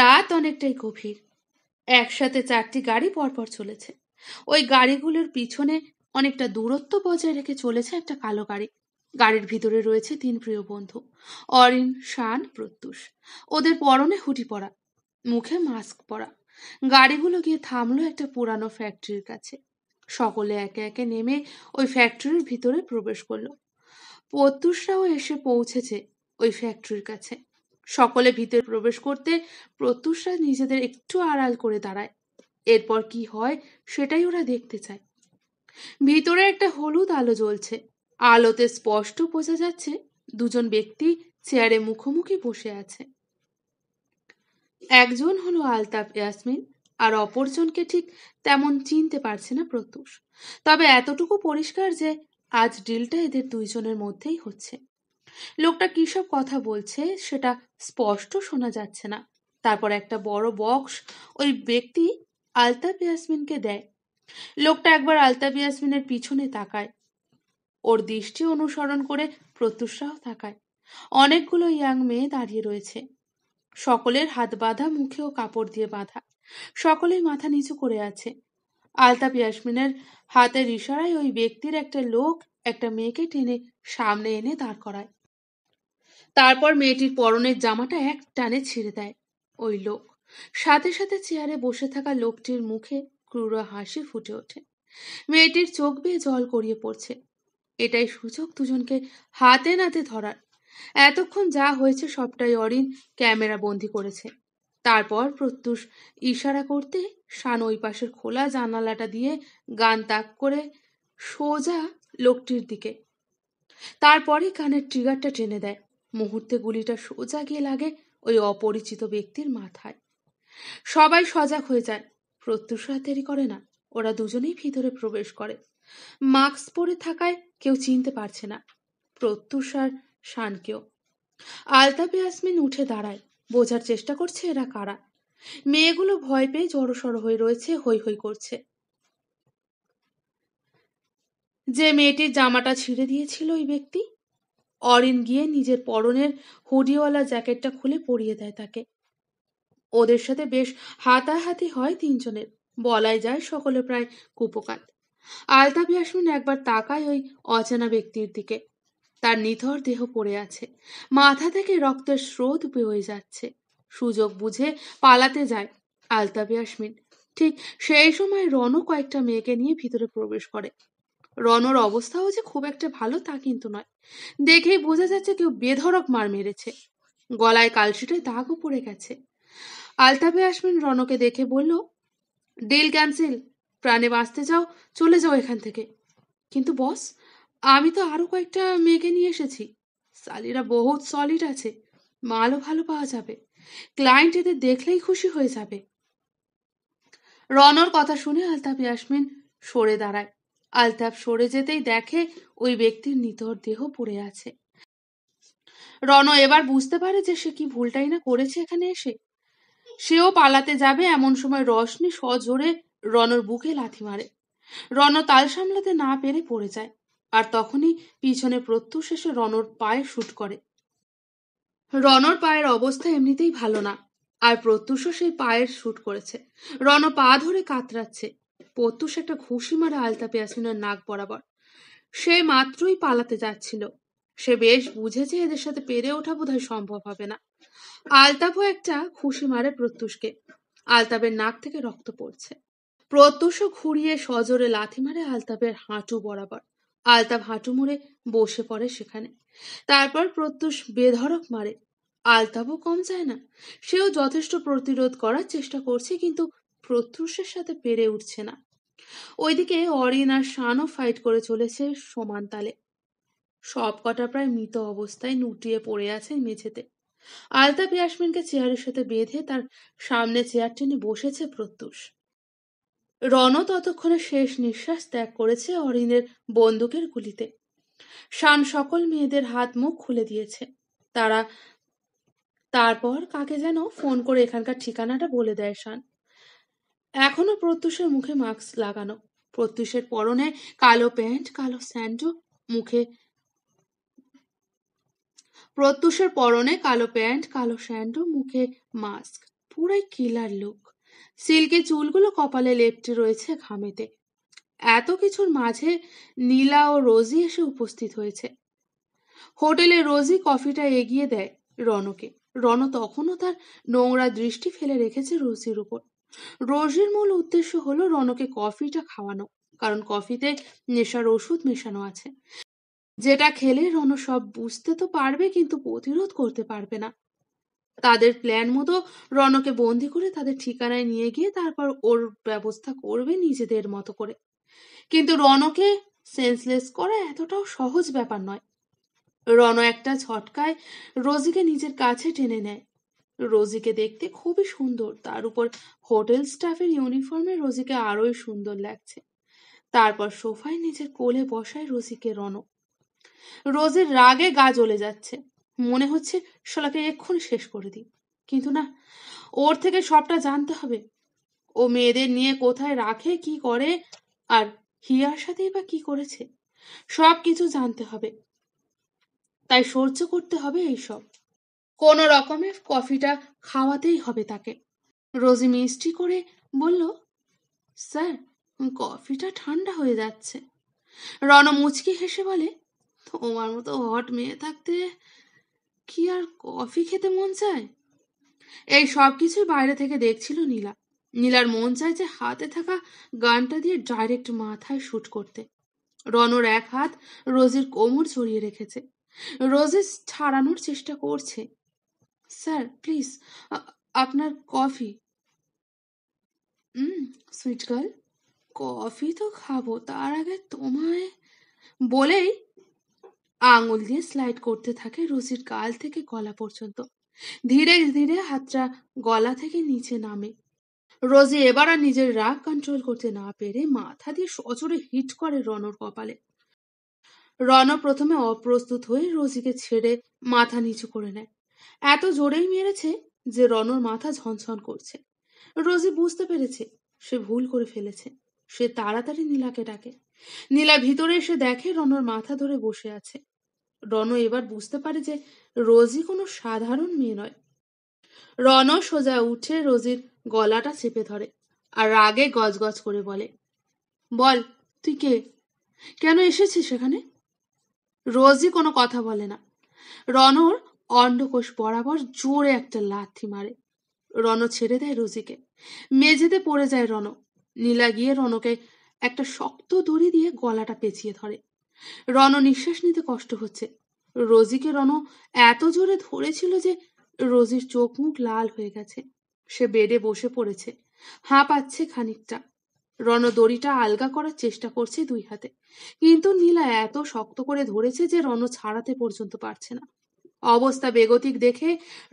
রাত অনেকটাই গভীর একসাথে চারটি গাড়ি পরপর চলেছে ওই গাড়িগুলোর পিছনে অনেকটা দূরত্ব বজায় রেখে চলেছে একটা কালো গাড়ি গাড়ির ভিতরে রয়েছে তিন প্রিয় বন্ধু অরিন শান প্রত্যুষ ওদের পরনে হুটি পরা মুখে মাস্ক পরা গাড়িগুলো গিয়ে থামলো একটা পুরানো ফ্যাক্টরির কাছে সকলে একে একে নেমে ওই ফ্যাক্টরির ভিতরে প্রবেশ করলো প্রত্যুষরাও এসে পৌঁছেছে ওই ফ্যাক্টরির কাছে সকলে ভিতরে প্রবেশ করতে প্রত্যুষরা নিজেদের একটু আড়াল করে দাঁড়ায় এরপর কি হয় সেটাই ওরা দেখতে চায় ভিতরে একটা হলুদ আলো জ্বলছে আলোতে স্পষ্ট বোঝা যাচ্ছে দুজন ব্যক্তি চেয়ারে মুখোমুখি বসে আছে একজন হলো আলতাফ ইয়াসমিন আর অপরজনকে ঠিক তেমন চিনতে পারছে না প্রত্যুষ তবে এতটুকু পরিষ্কার যে আজ ডিলটা এদের দুইজনের মধ্যেই হচ্ছে লোকটা কিসব কথা বলছে সেটা স্পষ্ট শোনা যাচ্ছে না তারপর একটা বড় বক্স ওই ব্যক্তি আলতাফ ইয়াসমিনকে দেয় লোকটা একবার আলতাফ ইয়াসমিনের পিছনে তাকায় ওর দৃষ্টি অনুসরণ করে প্রত্যুষাও তাকায় অনেকগুলো ইয়াং মেয়ে দাঁড়িয়ে রয়েছে সকলের হাত বাঁধা মুখেও কাপড় দিয়ে বাঁধা সকলেই মাথা নিচু করে আছে আলতা ইয়াসমিনের হাতের ইশারায় ওই ব্যক্তির একটা লোক একটা মেয়েকে টেনে সামনে এনে দাঁড় করায় তারপর মেয়েটির পরনের জামাটা এক টানে ছিঁড়ে দেয় ওই লোক সাথে সাথে চেয়ারে বসে থাকা লোকটির মুখে ক্রুর হাসি ফুটে ওঠে মেয়েটির চোখ বেয়ে জল করিয়ে পড়ছে এটাই সুযোগ দুজনকে হাতে নাতে ধরার এতক্ষণ যা হয়েছে সবটাই অরিন ক্যামেরা বন্দি করেছে তারপর প্রত্যুষ ইশারা করতে সান ওই পাশের খোলা জানালাটা দিয়ে গান তাক করে সোজা লোকটির দিকে তারপরে কানের ট্রিগারটা টেনে দেয় মুহূর্তে গুলিটা সোজা গিয়ে লাগে ওই অপরিচিত ব্যক্তির মাথায় সবাই সজাগ হয়ে যায় প্রত্যুষা দেরি করে না ওরা দুজনেই ভিতরে প্রবেশ করে মাস্ক পরে থাকায় কেউ চিনতে পারছে না প্রত্যুষার শানকেও আলতাপে আসমিন উঠে দাঁড়ায় বোঝার চেষ্টা করছে এরা কারা মেয়েগুলো ভয় পেয়ে জড়সড় হয়ে রয়েছে হৈ হৈ করছে যে মেয়েটির জামাটা ছিঁড়ে দিয়েছিল ওই ব্যক্তি অরিন গিয়ে নিজের পরনের হুডিওয়ালা জ্যাকেটটা খুলে পরিয়ে দেয় তাকে ওদের সাথে বেশ হাতাহাতি হয় তিনজনের বলাই যায় সকলে প্রায় কুপকাত আলতাফ ইয়াসমিন একবার তাকায় ওই অচেনা ব্যক্তির দিকে তার নিথর দেহ পড়ে আছে মাথা থেকে রক্তের স্রোত বয়ে যাচ্ছে সুযোগ বুঝে পালাতে যায় আলতাফ ইয়াসমিন ঠিক সেই সময় রনও কয়েকটা মেয়েকে নিয়ে ভিতরে প্রবেশ করে রনর অবস্থাও যে খুব একটা ভালো তা কিন্তু নয় দেখেই বোঝা যাচ্ছে কেউ বেধরক মার মেরেছে গলায় কালশিটে দাগও পড়ে গেছে আলতাপে আসবেন রনকে দেখে বলল ডিল ক্যান্সেল প্রাণে বাঁচতে যাও চলে যাও এখান থেকে কিন্তু বস আমি তো আরও কয়েকটা মেয়েকে নিয়ে এসেছি সালিরা বহুত সলিড আছে মালও ভালো পাওয়া যাবে ক্লায়েন্ট এদের দেখলেই খুশি হয়ে যাবে রনর কথা শুনে আলতাবি আসমিন সরে দাঁড়ায় আলতাপ সরে যেতেই দেখে ওই ব্যক্তির নিতর দেহ পড়ে আছে রণ এবার বুঝতে পারে যে সে কি ভুলটাই না করেছে এখানে এসে সেও পালাতে যাবে এমন সময় রশনি সজোরে রণর বুকে লাথি মারে রণ তাল সামলাতে না পেরে পড়ে যায় আর তখনই পিছনে প্রত্যুষ এসে রণর পায়ে শুট করে রণর পায়ের অবস্থা এমনিতেই ভালো না আর প্রত্যুষও সেই পায়ের শুট করেছে রণ পা ধরে কাতরাচ্ছে প্রত্যুষ একটা ঘুষি মারা আলতা পেয়াসিনার নাক বরাবর সে মাত্রই পালাতে যাচ্ছিল সে বেশ বুঝেছে এদের সাথে পেরে ওঠা বোধহয় সম্ভব হবে না আলতাপও একটা খুশি মারে প্রত্যুষকে আলতাপের নাক থেকে রক্ত পড়ছে প্রত্যুষ ঘুরিয়ে সজরে লাথি মারে আলতাপের হাঁটু বরাবর আলতাপ হাঁটু মুড়ে বসে পড়ে সেখানে তারপর প্রত্যুষ বেধরক মারে আলতাপও কম যায় না সেও যথেষ্ট প্রতিরোধ করার চেষ্টা করছে কিন্তু প্রত্যুষের সাথে পেরে উঠছে না ওইদিকে অরিন আর শানও ফাইট করে চলেছে সমান তালে সব কটা প্রায় মৃত অবস্থায় নুটিয়ে পড়ে আছে মেঝেতে আলতা পিয়াসমিনকে চেয়ারের সাথে বেঁধে তার সামনে চেয়ার টেনে বসেছে প্রত্যুষ রণ ততক্ষণে শেষ নিঃশ্বাস ত্যাগ করেছে অরিনের বন্দুকের গুলিতে শান সকল মেয়েদের হাত মুখ খুলে দিয়েছে তারা তারপর কাকে যেন ফোন করে এখানকার ঠিকানাটা বলে দেয় শান এখনো প্রত্যুষের মুখে মাস্ক লাগানো প্রত্যুষের পরনে কালো প্যান্ট কালো স্যান্ডো মুখে প্রত্যুষের পরনে কালো প্যান্ট কালো স্যান্ডো মুখে মাস্ক পুরাই কিলার লোক সিল্কি চুলগুলো কপালে লেপটে রয়েছে ঘামেতে এত কিছুর মাঝে নীলা ও রোজি এসে উপস্থিত হয়েছে হোটেলে রোজি কফিটা এগিয়ে দেয় রনকে রণ তখনও তার নোংরা দৃষ্টি ফেলে রেখেছে রোজির উপর রোজের মূল উদ্দেশ্য হলো রনকে কফিটা খাওয়ানো কারণ কফিতে নেশার ওষুধ মেশানো আছে যেটা খেলে রণ সব বুঝতে তো পারবে কিন্তু প্রতিরোধ করতে পারবে না তাদের প্ল্যান মতো রণকে বন্দি করে তাদের ঠিকানায় নিয়ে গিয়ে তারপর ওর ব্যবস্থা করবে নিজেদের মতো করে কিন্তু রণকে সেন্সলেস করা এতটাও সহজ ব্যাপার নয় রণ একটা ছটকায় রোজিকে নিজের কাছে টেনে নেয় রোজিকে দেখতে খুবই সুন্দর তার উপর হোটেল স্টাফের ইউনিফর্মে রোজিকে আরোই সুন্দর লাগছে তারপর সোফায় নিজের কোলে বসায় রোজিকে রন রোজের রাগে গা জ্বলে যাচ্ছে মনে হচ্ছে শোলাকে এক্ষুনি শেষ করে দিই কিন্তু না ওর থেকে সবটা জানতে হবে ও মেয়েদের নিয়ে কোথায় রাখে কি করে আর হিয়ার সাথেই বা কি করেছে সব কিছু জানতে হবে তাই সহ্য করতে হবে এইসব কোনো রকমের কফিটা খাওয়াতেই হবে তাকে রোজি মিষ্টি করে বলল স্যার কফিটা ঠান্ডা হয়ে যাচ্ছে রণ মুচকি হেসে বলে তোমার মতো হট মেয়ে থাকতে কি আর কফি খেতে মন চায় এই সব কিছুই বাইরে থেকে দেখছিল নীলা নীলার মন চায় যে হাতে থাকা গানটা দিয়ে ডাইরেক্ট মাথায় শ্যুট করতে রনর এক হাত রোজির কোমর ছড়িয়ে রেখেছে রোজি ছাড়ানোর চেষ্টা করছে স্যার প্লিজ আপনার কফি সুইট গার্ল কফি তো খাবো তার আগে তোমায় বলেই আঙুল দিয়ে স্লাইড করতে থাকে রুচির গাল থেকে গলা পর্যন্ত ধীরে ধীরে হাতটা গলা থেকে নিচে নামে রোজি এবার আর নিজের রাগ কন্ট্রোল করতে না পেরে মাথা দিয়ে সচরে হিট করে রনর কপালে রন প্রথমে অপ্রস্তুত হয়ে রোজিকে ছেড়ে মাথা নিচু করে নেয় এত জোরেই মেরেছে যে রনর মাথা ঝনঝন করছে রোজি বুঝতে পেরেছে সে ভুল করে ফেলেছে সে তাড়াতাড়ি নীলাকে ডাকে নীলা ভিতরে এসে দেখে রনর মাথা ধরে বসে আছে রন এবার বুঝতে পারে যে রোজি কোনো সাধারণ মেয়ে নয় রন সোজা উঠে রোজির গলাটা চেপে ধরে আর রাগে গজগজ করে বলে বল তুই কে কেন এসেছিস সেখানে রোজি কোনো কথা বলে না রনর অন্ডকোষ বরাবর জোরে একটা লাথি মারে রণ ছেড়ে দেয় রোজিকে মেঝেতে পড়ে যায় রণ নীলা গিয়ে রণকে একটা শক্ত দড়ি দিয়ে গলাটা পেঁচিয়ে ধরে রণ নিঃশ্বাস নিতে কষ্ট হচ্ছে রোজিকে রণ এত জোরে ধরেছিল যে রোজির চোখ মুখ লাল হয়ে গেছে সে বেডে বসে পড়েছে হাঁ পাচ্ছে খানিকটা রণ দড়িটা আলগা করার চেষ্টা করছে দুই হাতে কিন্তু নীলা এত শক্ত করে ধরেছে যে রণ ছাড়াতে পর্যন্ত পারছে না অবস্থা বেগতিক দেখে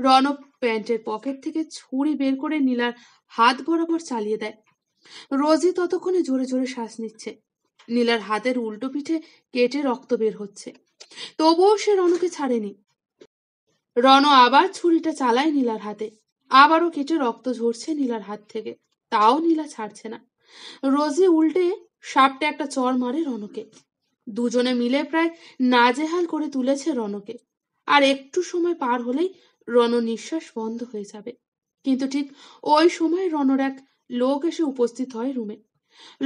রণ প্যান্টের পকেট থেকে ছুরি বের করে নীলার হাত বরাবর চালিয়ে দেয় রোজি ততক্ষণে জোরে জোরে শ্বাস নিচ্ছে নীলার হাতের উল্টো পিঠে কেটে রক্ত বের হচ্ছে তবুও সে রণকে ছাড়েনি রণ আবার ছুরিটা চালায় নীলার হাতে আবারও কেটে রক্ত ঝরছে নীলার হাত থেকে তাও নীলা ছাড়ছে না রোজি উল্টে সাপটা একটা চর মারে রণকে দুজনে মিলে প্রায় নাজেহাল করে তুলেছে রণকে আর একটু সময় পার হলেই রণ নিঃশ্বাস বন্ধ হয়ে যাবে কিন্তু ঠিক ওই সময় রণর এক লোক এসে উপস্থিত হয় রুমে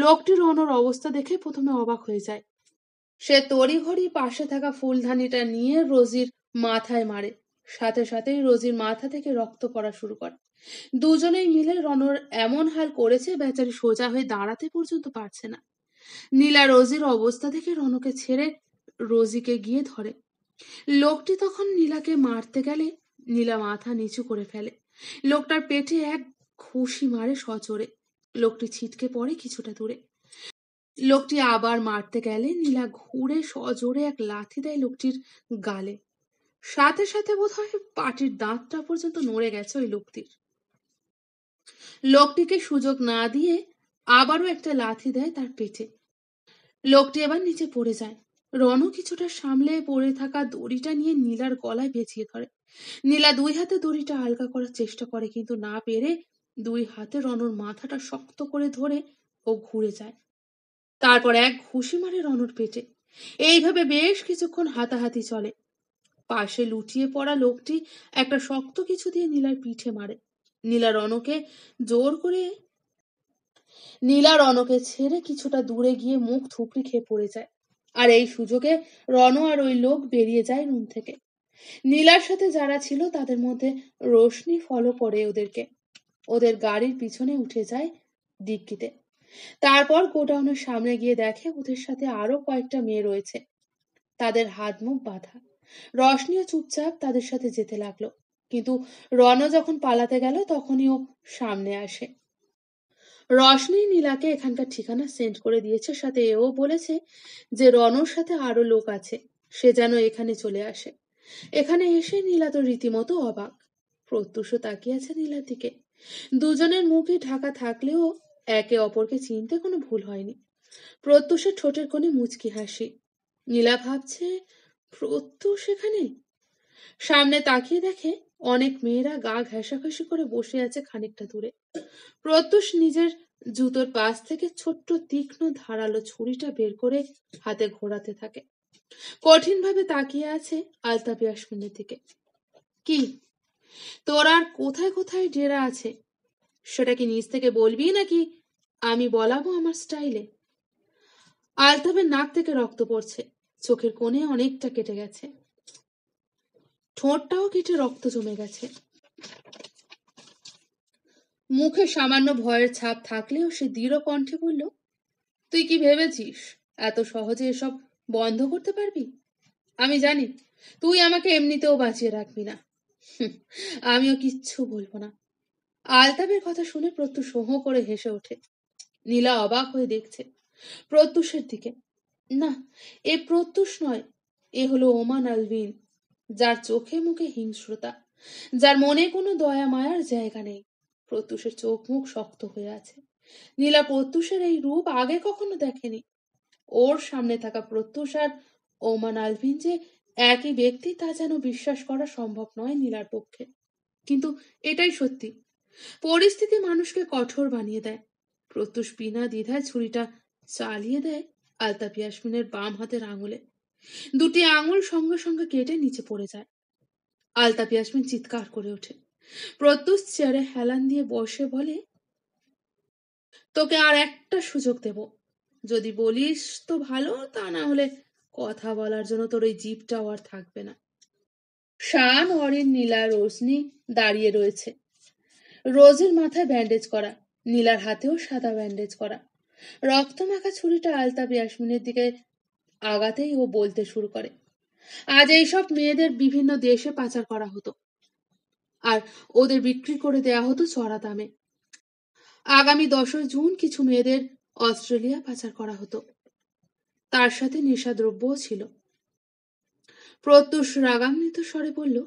লোকটি রণর অবস্থা দেখে প্রথমে অবাক হয়ে যায় সে তড়িঘড়ি পাশে থাকা ফুলধানিটা নিয়ে রোজির মাথায় মারে সাথে সাথেই রোজির মাথা থেকে রক্ত পড়া শুরু করে দুজনেই মিলে রনর এমন হাল করেছে বেচারি সোজা হয়ে দাঁড়াতে পর্যন্ত পারছে না নীলা রোজির অবস্থা থেকে রনকে ছেড়ে রোজিকে গিয়ে ধরে লোকটি তখন নীলাকে মারতে গেলে নীলা মাথা নিচু করে ফেলে লোকটার পেটে এক ঘুষি মারে সচরে লোকটি ছিটকে পড়ে কিছুটা দূরে লোকটি আবার মারতে গেলে নীলা ঘুরে সজোরে এক লাথি দেয় লোকটির গালে সাথে সাথে বোধ হয় পাটির দাঁতটা পর্যন্ত নড়ে গেছে ওই লোকটির লোকটিকে সুযোগ না দিয়ে আবারও একটা লাথি দেয় তার পেটে লোকটি এবার নিচে পড়ে যায় রণ কিছুটা সামলে পড়ে থাকা দড়িটা নিয়ে নীলার গলায় পেঁচিয়ে ধরে নীলা দুই হাতে দড়িটা হালকা করার চেষ্টা করে কিন্তু না পেরে দুই হাতে রণর মাথাটা শক্ত করে ধরে ও ঘুরে যায় তারপর এক ঘুষি মারে রণর পেটে এইভাবে বেশ কিছুক্ষণ হাতাহাতি চলে পাশে লুটিয়ে পড়া লোকটি একটা শক্ত কিছু দিয়ে নীলার পিঠে মারে নীলা রণকে জোর করে নীলা রণকে ছেড়ে কিছুটা দূরে গিয়ে মুখ থুপড়ি খেয়ে পড়ে যায় আর এই সুযোগে রণ আর ওই লোক বেরিয়ে যায় রুম থেকে নীলার সাথে যারা ছিল তাদের মধ্যে রোশনি ফলো করে ওদেরকে ওদের গাড়ির পিছনে উঠে যায় ডিগ্গিতে তারপর গোডাউনের সামনে গিয়ে দেখে ওদের সাথে আরো কয়েকটা মেয়ে রয়েছে তাদের হাত মুখ বাঁধা রশনিও চুপচাপ তাদের সাথে যেতে লাগলো কিন্তু রণ যখন পালাতে গেল তখনই ও সামনে আসে রশনি নীলাকে এখানকার ঠিকানা সেন্ড করে দিয়েছে সাথে এও বলেছে যে রনর সাথে আরো লোক আছে সে যেন এখানে চলে আসে এখানে এসে নীলা তো রীতিমতো অবাক প্রত্যুষ তাকিয়ে আছে নীলার দিকে দুজনের মুখে ঢাকা থাকলেও একে অপরকে চিনতে কোনো ভুল হয়নি প্রত্যুষের ঠোঁটের কোণে মুচকি হাসি নীলা ভাবছে প্রত্যুষ এখানে সামনে তাকিয়ে দেখে অনেক মেয়েরা গা ঘেঁষাঘেঁষি করে বসে আছে খানিকটা দূরে প্রত্যুষ নিজের জুতোর পাশ থেকে ছোট্ট তীক্ষ্ণ ধারালো ছুরিটা বের করে হাতে ঘোরাতে থাকে কঠিনভাবে তাকিয়ে আছে আলতাফ ইয়াসমিনের দিকে কি তোর আর কোথায় কোথায় ডেরা আছে সেটা কি নিজ থেকে বলবি নাকি আমি বলাবো আমার স্টাইলে আলতাপের নাক থেকে রক্ত পড়ছে চোখের কোণে অনেকটা কেটে গেছে ঠোঁটটাও কেটে রক্ত জমে গেছে মুখে সামান্য ভয়ের ছাপ থাকলেও সে দৃঢ় কণ্ঠে বলল তুই কি ভেবেছিস এত সহজে এসব বন্ধ করতে পারবি আমি জানি তুই আমাকে এমনিতেও বাঁচিয়ে রাখবি না আমিও কিচ্ছু বলবো না আলতাবের কথা শুনে প্রত্যু সোহ করে হেসে ওঠে নীলা অবাক হয়ে দেখছে প্রত্যুষের দিকে না এ প্রত্যুষ নয় এ হলো ওমান আলভিন যার চোখে মুখে হিংস্রতা যার মনে কোনো দয়া মায়ার জায়গা নেই প্রত্যুষের চোখ মুখ শক্ত হয়ে আছে নীলা প্রত্যুষের এই রূপ আগে কখনো দেখেনি ওর সামনে থাকা প্রত্যুষ আর ওমান আলভিন যে একই ব্যক্তি তা যেন বিশ্বাস করা সম্ভব নয় নীলার পক্ষে কিন্তু এটাই সত্যি পরিস্থিতি মানুষকে কঠোর বানিয়ে দেয় প্রত্যুষ বিনা দ্বিধায় ছুরিটা চালিয়ে দেয় আলতা পিয়াসমিনের বাম হাতের আঙুলে দুটি আঙুল সঙ্গে সঙ্গে কেটে নিচে পড়ে যায় আলতা পিয়াসমিন চিৎকার করে ওঠে প্রত্যুষ চেয়ারে হেলান দিয়ে বসে বলে তোকে আর একটা সুযোগ দেব যদি বলিস তো ভালো তা না হলে কথা বলার জন্য তোর ওই জিপটাও আর থাকবে না শান অরিন নীলা রোজনি দাঁড়িয়ে রয়েছে রোজের মাথায় ব্যান্ডেজ করা নীলার হাতেও সাদা ব্যান্ডেজ করা রক্ত মাখা ছুরিটা আলতা বিয়াসমিনের দিকে আগাতেই ও বলতে শুরু করে আজ এইসব মেয়েদের বিভিন্ন দেশে পাচার করা হতো আর ওদের বিক্রি করে দেয়া হতো চড়া দামে আগামী দশই জুন কিছু মেয়েদের অস্ট্রেলিয়া পাচার করা হতো তার সাথে নেশাদ্রব্যও ছিল প্রত্যুষ রাগান্বিত স্বরে বলল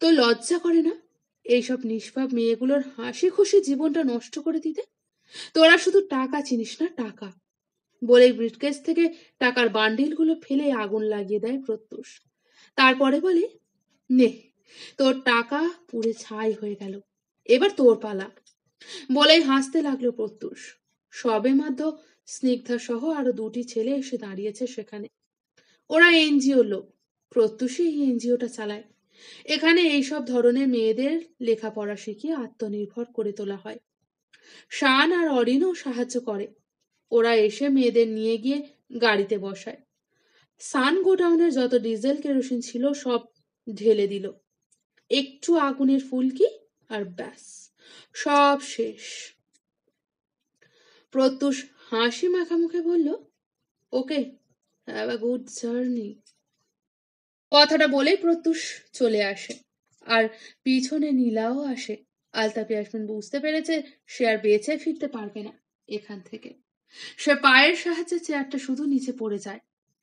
তো লজ্জা করে না এইসব নিষ্পাপ মেয়েগুলোর হাসি খুশি জীবনটা নষ্ট করে দিতে তোরা শুধু টাকা চিনিস না টাকা বলে ব্রিটকেস থেকে টাকার বান্ডিলগুলো ফেলে আগুন লাগিয়ে দেয় প্রত্যুষ তারপরে বলে নে তোর টাকা পুড়ে ছাই হয়ে গেল এবার তোর পালা বলে হাসতে লাগলো প্রত্যুষ সবে মাত্র স্নিগ্ধা সহ আরো দুটি ছেলে এসে দাঁড়িয়েছে সেখানে ওরা এনজিও লোক প্রত্যুষে এই এনজিওটা চালায় এখানে এইসব ধরনের মেয়েদের লেখাপড়া শিখিয়ে আত্মনির্ভর করে তোলা হয় শান আর অরিনও সাহায্য করে ওরা এসে মেয়েদের নিয়ে গিয়ে গাড়িতে বসায় সান গোডাউনের যত ডিজেল কেরোসিন ছিল সব ঢেলে দিল একটু আগুনের ফুলকি আর ব্যাস সব শেষ প্রত্যুষ হাসি মাখামুখে বলল ওকে গুড জার্নি কথাটা বলেই প্রত্যুষ চলে আসে আর পিছনে নীলাও আসে আলতা পিয়াসমিন বুঝতে পেরেছে সে আর বেঁচে ফিরতে পারবে না এখান থেকে সে পায়ের সাহায্যে চেয়ারটা শুধু নিচে পড়ে যায়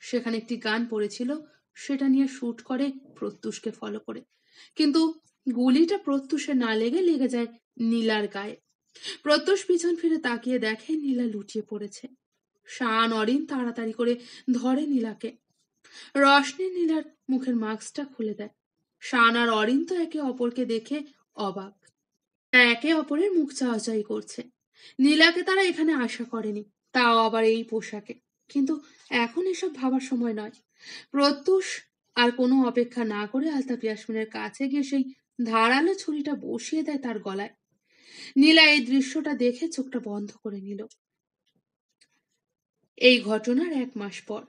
সেখানে একটি গান পড়েছিল সেটা নিয়ে শ্যুট করে প্রত্যুষকে ফলো করে কিন্তু গুলিটা প্রত্যুষে না লেগে লেগে যায় নীলার গায়ে প্রত্যুষ পিছন ফিরে তাকিয়ে দেখে নীলা লুটিয়ে পড়েছে শান অরিন তাড়াতাড়ি করে ধরে নীলাকে রশনি নীলার মুখের মাস্কটা খুলে দেয় শান আর অরিন তো একে অপরকে দেখে অবাক একে অপরের মুখ চাওয়াচাই করছে নীলাকে তারা এখানে আশা করেনি তাও আবার এই পোশাকে কিন্তু এখন এসব ভাবার সময় নয় প্রত্যুষ আর কোনো অপেক্ষা না করে আলতাফ ইয়াসমিনের কাছে গিয়ে সেই ধারালো ছুরিটা বসিয়ে দেয় তার গলায় নীলা এই দৃশ্যটা দেখে চোখটা বন্ধ করে নিল এই ঘটনার এক মাস পর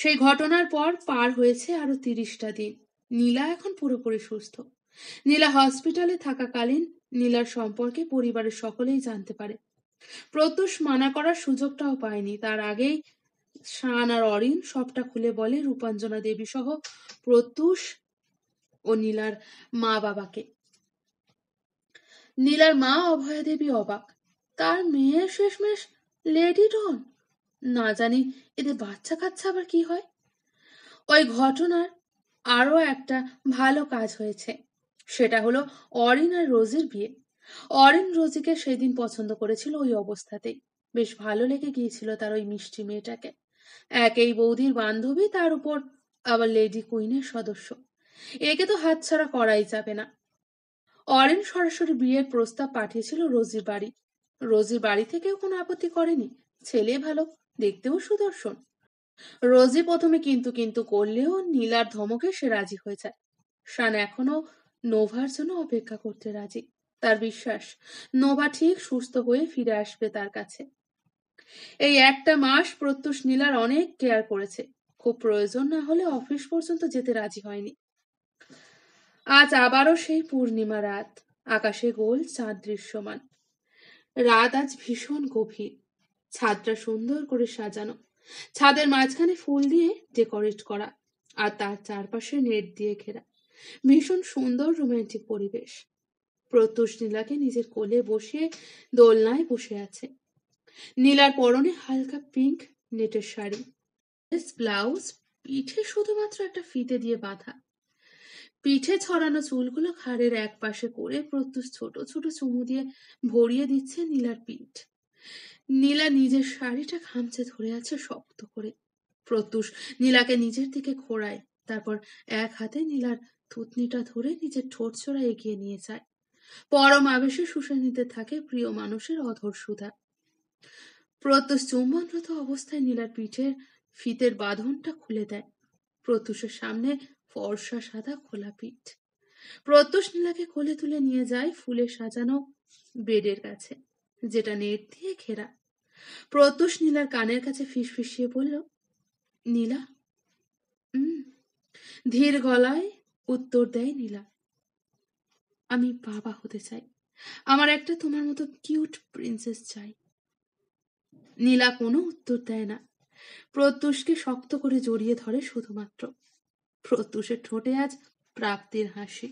সেই ঘটনার পর পার হয়েছে আরো তিরিশটা দিন নীলা এখন পুরোপুরি সুস্থ নীলা হসপিটালে থাকাকালীন নীলার সম্পর্কে পরিবারের সকলেই জানতে পারে প্রত্যুষ মানা করার সুযোগটাও পায়নি তার আগেই শান আর অরিন সবটা খুলে বলে রূপাঞ্জনা দেবী সহ প্রত্যুষ ও নীলার মা বাবাকে নীলার মা অভয়া দেবী অবাক তার মেয়ের শেষমেশ লেডি ডন না জানি এদের বাচ্চা কাচ্চা আবার কি হয় ওই ঘটনার আরো একটা ভালো কাজ হয়েছে সেটা হলো অরিন আর রোজির বিয়ে অরিন রোজিকে সেদিন পছন্দ করেছিল ওই অবস্থাতেই বেশ ভালো লেগে গিয়েছিল তার ওই মিষ্টি মেয়েটাকে এই বৌদির বান্ধবী তার উপর আবার লেডি কুইনের সদস্য একে তো হাতছাড়া করাই যাবে না অরেন সরাসরি বিয়ের প্রস্তাব পাঠিয়েছিল রোজির বাড়ি রোজির বাড়ি থেকেও কোনো আপত্তি করেনি ছেলে ভালো দেখতেও সুদর্শন রোজি প্রথমে কিন্তু কিন্তু করলেও নীলার ধমকে সে রাজি হয়ে যায় শান এখনো নোভার জন্য অপেক্ষা করতে রাজি তার বিশ্বাস নোভা ঠিক সুস্থ হয়ে ফিরে আসবে তার কাছে এই একটা মাস প্রত্যুষ নীলার অনেক কেয়ার করেছে খুব প্রয়োজন না হলে অফিস পর্যন্ত যেতে রাজি হয়নি আজ আবারও সেই পূর্ণিমা রাত আকাশে গোল চাঁদ দৃশ্যমান রাত আজ ভীষণ গভীর ছাদটা সুন্দর করে সাজানো ছাদের মাঝখানে ফুল দিয়ে ডেকোরেট করা আর তার চারপাশে নেট দিয়ে ঘেরা ভীষণ সুন্দর রোম্যান্টিক পরিবেশ প্রত্যুষ নীলাকে নিজের কোলে বসিয়ে দোলনায় বসে আছে নীলার পরনে হালকা পিঙ্ক নেটের শাড়ি ব্লাউজ পিঠে শুধুমাত্র একটা ফিতে দিয়ে বাঁধা পিঠে ছড়ানো চুলগুলো খাড়ের এক পাশে করে প্রত্যুষ ছোট ছোট চুমু দিয়ে ভরিয়ে দিচ্ছে নীলার পিঠ নীলা নিজের শাড়িটা খামচে ধরে আছে শক্ত করে প্রত্যুষ নীলাকে নিজের দিকে খোড়ায় তারপর এক হাতে নীলার থুতনিটা ধরে নিজের ঠোঁট ছোড়া এগিয়ে নিয়ে যায় পরম আবেশে শুষে নিতে থাকে প্রিয় মানুষের অধর সুধা প্রত্যুষ চুম্বনরত অবস্থায় নীলার পিঠের ফিতের বাঁধনটা খুলে দেয় প্রত্যুষের সামনে ফর্সা সাদা খোলা পিঠ প্রত্যুষ নীলাকে কোলে তুলে নিয়ে যায় ফুলে সাজানো বেডের কাছে যেটা নেট দিয়ে ঘেরা প্রত্যুষ নীলার কানের কাছে ফিসফিসিয়ে বলল নীলা ধীর গলায় উত্তর দেয় নীলা আমি বাবা হতে চাই আমার একটা তোমার মতো কিউট প্রিন্সেস চাই নীলা কোনো উত্তর দেয় না প্রত্যুষকে শক্ত করে জড়িয়ে ধরে শুধুমাত্র প্রত্যুষের ঠোঁটে আজ প্রাপ্তির হাসি